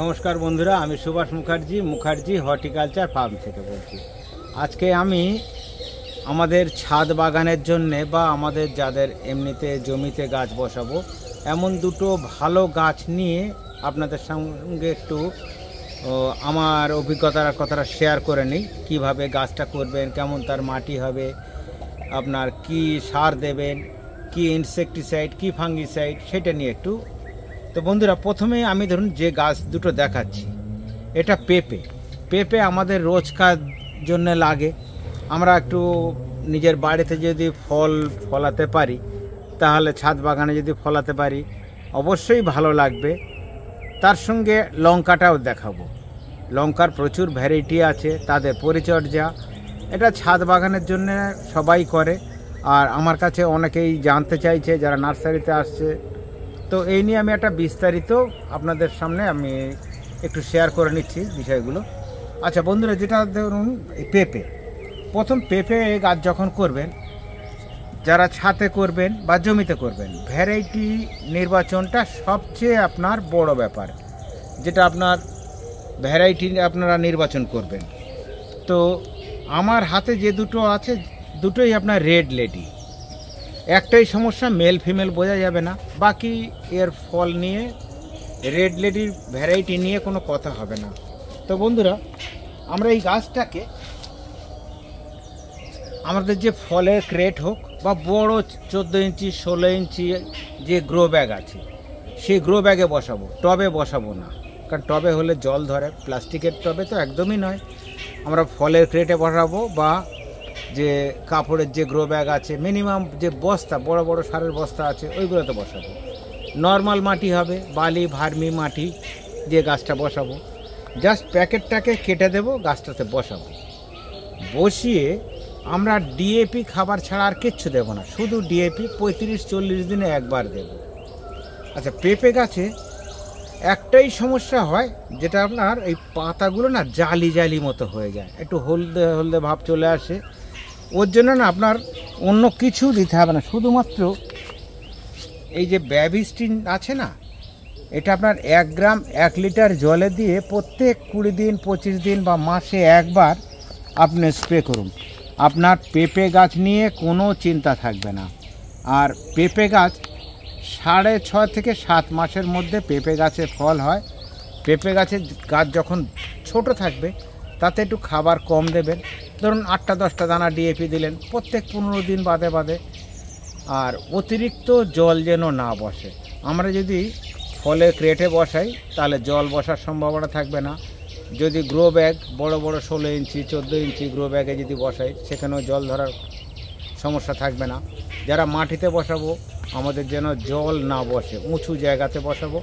নমস্কার বন্ধুরা আমি সুভাষ মুখার্জি মুখার্জি হর্টিকালচার ফার্ম থেকে বলছি আজকে আমি আমাদের ছাদ বাগানের জন্যে বা আমাদের যাদের এমনিতে জমিতে গাছ বসাবো এমন দুটো ভালো গাছ নিয়ে আপনাদের সঙ্গে একটু আমার অভিজ্ঞতার কথাটা শেয়ার করে নিই কীভাবে গাছটা করবেন কেমন তার মাটি হবে আপনার কি সার দেবেন কি ইনসেকটিসাইড কি ফাঙ্গিসাইড সেটা নিয়ে একটু তো বন্ধুরা প্রথমে আমি ধরুন যে গাছ দুটো দেখাচ্ছি এটা পেঁপে পেঁপে আমাদের রোজকার জন্য লাগে আমরা একটু নিজের বাড়িতে যদি ফল ফলাতে পারি তাহলে ছাদ বাগানে যদি ফলাতে পারি অবশ্যই ভালো লাগবে তার সঙ্গে লঙ্কাটাও দেখাবো লঙ্কার প্রচুর ভ্যারাইটি আছে তাদের পরিচর্যা এটা ছাদ বাগানের জন্য সবাই করে আর আমার কাছে অনেকেই জানতে চাইছে যারা নার্সারিতে আসছে তো এই নিয়ে আমি একটা বিস্তারিত আপনাদের সামনে আমি একটু শেয়ার করে নিচ্ছি বিষয়গুলো আচ্ছা বন্ধুরা যেটা ধরুন পেঁপে প্রথম পেঁপে গাছ যখন করবেন যারা ছাতে করবেন বা জমিতে করবেন ভ্যারাইটি নির্বাচনটা সবচেয়ে আপনার বড় ব্যাপার যেটা আপনার ভ্যারাইটি আপনারা নির্বাচন করবেন তো আমার হাতে যে দুটো আছে দুটোই আপনার রেড লেডি একটাই সমস্যা মেল ফিমেল বোঝা যাবে না বাকি এর ফল নিয়ে রেড লেডির ভ্যারাইটি নিয়ে কোনো কথা হবে না তো বন্ধুরা আমরা এই গাছটাকে আমাদের যে ফলের ক্রেট হোক বা বড় চোদ্দো ইঞ্চি ষোলো ইঞ্চি যে গ্রো ব্যাগ আছে সেই গ্রো ব্যাগে বসাবো টবে বসাবো না কারণ টবে হলে জল ধরে প্লাস্টিকের টবে তো একদমই নয় আমরা ফলের ক্রেটে বসাবো বা যে কাপড়ের যে গ্রো ব্যাগ আছে মিনিমাম যে বস্তা বড় বড় সারের বস্তা আছে ওইগুলোতে বসাবো নর্মাল মাটি হবে বালি ভার্মি মাটি দিয়ে গাছটা বসাবো জাস্ট প্যাকেটটাকে কেটে দেবো গাছটাতে বসাবো বসিয়ে আমরা ডিএপি খাবার ছাড়া আর কিচ্ছু দেবো না শুধু ডিএপি পঁয়ত্রিশ চল্লিশ দিনে একবার দেব আচ্ছা পেঁপে গাছে একটাই সমস্যা হয় যেটা আপনার এই পাতাগুলো না জালি জালি মতো হয়ে যায় একটু হলদে হলদে ভাব চলে আসে ওর জন্য না আপনার অন্য কিছু দিতে হবে না শুধুমাত্র এই যে ব্যাবিস্টিন আছে না এটা আপনার এক গ্রাম এক লিটার জলে দিয়ে প্রত্যেক কুড়ি দিন পঁচিশ দিন বা মাসে একবার আপনি স্প্রে করুন আপনার পেঁপে গাছ নিয়ে কোনো চিন্তা থাকবে না আর পেঁপে গাছ সাড়ে ছ থেকে সাত মাসের মধ্যে পেঁপে গাছে ফল হয় পেঁপে গাছের গাছ যখন ছোট থাকবে তাতে একটু খাবার কম দেবেন ধরুন আটটা দশটা দানা ডিএপি দিলেন প্রত্যেক পনেরো দিন বাদে বাদে আর অতিরিক্ত জল যেন না বসে আমরা যদি ফলে ক্রেটে বসাই তাহলে জল বসার সম্ভাবনা থাকবে না যদি গ্রো ব্যাগ বড় বড় ষোলো ইঞ্চি চোদ্দো ইঞ্চি গ্রো ব্যাগে যদি বসাই সেখানেও জল ধরার সমস্যা থাকবে না যারা মাটিতে বসাবো আমাদের যেন জল না বসে উঁচু জায়গাতে বসাবো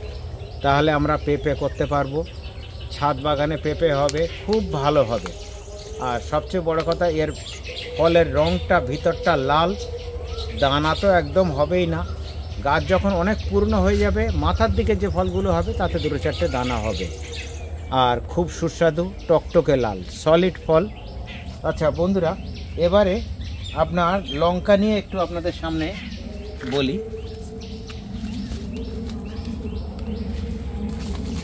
তাহলে আমরা পেঁপে করতে পারবো ছাদ বাগানে পেঁপে হবে খুব ভালো হবে আর সবচেয়ে বড় কথা এর ফলের রঙটা ভিতরটা লাল দানা তো একদম হবেই না গাছ যখন অনেক পূর্ণ হয়ে যাবে মাথার দিকে যে ফলগুলো হবে তাতে দুটো চারটে দানা হবে আর খুব সুস্বাদু টকটকে লাল সলিড ফল আচ্ছা বন্ধুরা এবারে আপনার লঙ্কা নিয়ে একটু আপনাদের সামনে বলি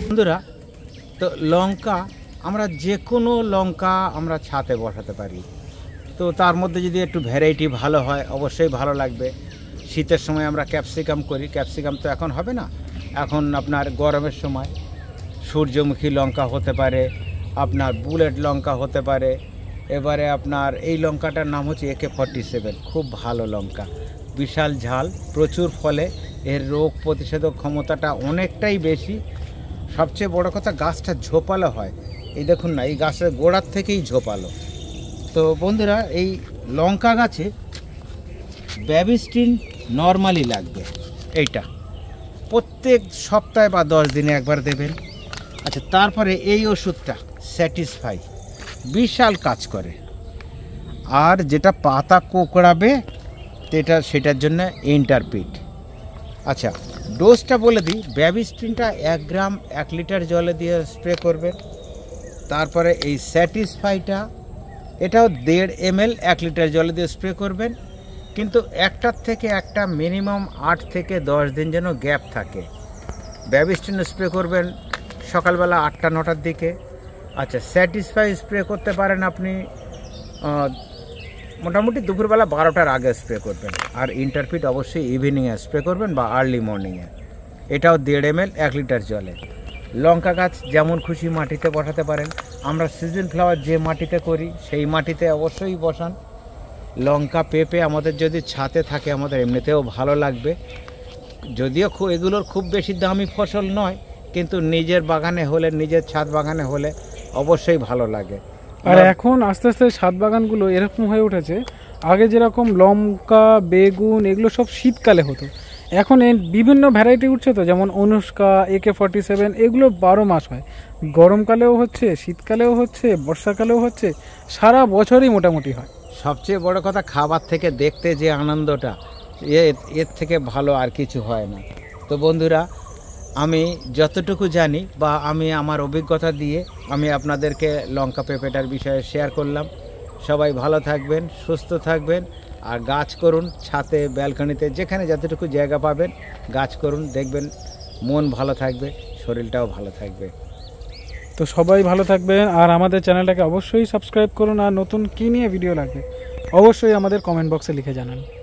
বন্ধুরা তো লঙ্কা আমরা যে কোনো লঙ্কা আমরা ছাতে বসাতে পারি তো তার মধ্যে যদি একটু ভ্যারাইটি ভালো হয় অবশ্যই ভালো লাগবে শীতের সময় আমরা ক্যাপসিকাম করি ক্যাপসিকাম তো এখন হবে না এখন আপনার গরমের সময় সূর্যমুখী লঙ্কা হতে পারে আপনার বুলেট লঙ্কা হতে পারে এবারে আপনার এই লঙ্কাটার নাম হচ্ছে একে ফর্টি সেভেন খুব ভালো লঙ্কা বিশাল ঝাল প্রচুর ফলে এর রোগ প্রতিষেধক ক্ষমতাটা অনেকটাই বেশি সবচেয়ে বড় কথা গাছটা ঝোপালো হয় এই দেখুন না এই গাছের গোড়ার থেকেই ঝোপালো তো বন্ধুরা এই লঙ্কা গাছে ব্যাবিস্টিন নর্মালি লাগবে এইটা প্রত্যেক সপ্তাহে বা দশ দিনে একবার দেবেন আচ্ছা তারপরে এই ওষুধটা স্যাটিসফাই বিশাল কাজ করে আর যেটা পাতা কোকড়াবে এটা সেটার জন্য ইন্টারপিট আচ্ছা ডোজটা বলে দিই ব্যাবিস্টিনটা এক গ্রাম এক লিটার জলে দিয়ে স্প্রে করবেন তারপরে এই স্যাটিসফাইটা এটাও দেড় এম এক লিটার জলে দিয়ে স্প্রে করবেন কিন্তু একটার থেকে একটা মিনিমাম আট থেকে দশ দিন যেন গ্যাপ থাকে ব্যবিস্টিন স্প্রে করবেন সকালবেলা আটটা নটার দিকে আচ্ছা স্যাটিসফাই স্প্রে করতে পারেন আপনি মোটামুটি দুপুরবেলা বারোটার আগে স্প্রে করবেন আর ইন্টারফিট অবশ্যই ইভিনিংয়ে স্প্রে করবেন বা আর্লি মর্নিংয়ে এটাও দেড় এম এক লিটার জলে লঙ্কা গাছ যেমন খুশি মাটিতে বসাতে পারেন আমরা সিজন ফ্লাওয়ার যে মাটিতে করি সেই মাটিতে অবশ্যই বসান লঙ্কা পেঁপে আমাদের যদি ছাতে থাকে আমাদের এমনিতেও ভালো লাগবে যদিও এগুলোর খুব বেশি দামি ফসল নয় কিন্তু নিজের বাগানে হলে নিজের ছাদ বাগানে হলে অবশ্যই ভালো লাগে আর এখন আস্তে আস্তে ছাদ বাগানগুলো এরকম হয়ে উঠেছে আগে যেরকম লঙ্কা বেগুন এগুলো সব শীতকালে হতো এখন বিভিন্ন ভ্যারাইটি উঠছে তো যেমন অনুষ্কা একে ফর্টি সেভেন এগুলো বারো মাস হয় গরমকালেও হচ্ছে শীতকালেও হচ্ছে বর্ষাকালেও হচ্ছে সারা বছরই মোটামুটি হয় সবচেয়ে বড় কথা খাবার থেকে দেখতে যে আনন্দটা এর থেকে ভালো আর কিছু হয় না তো বন্ধুরা আমি যতটুকু জানি বা আমি আমার অভিজ্ঞতা দিয়ে আমি আপনাদেরকে লঙ্কা পেঁপেটার বিষয়ে শেয়ার করলাম সবাই ভালো থাকবেন সুস্থ থাকবেন আর গাছ করুন ছাতে ব্যালকনিতে যেখানে যতটুকু জায়গা পাবেন গাছ করুন দেখবেন মন ভালো থাকবে শরীরটাও ভালো থাকবে তো সবাই ভালো থাকবেন আর আমাদের চ্যানেলটাকে অবশ্যই সাবস্ক্রাইব করুন আর নতুন কী নিয়ে ভিডিও লাগবে অবশ্যই আমাদের কমেন্ট বক্সে লিখে জানান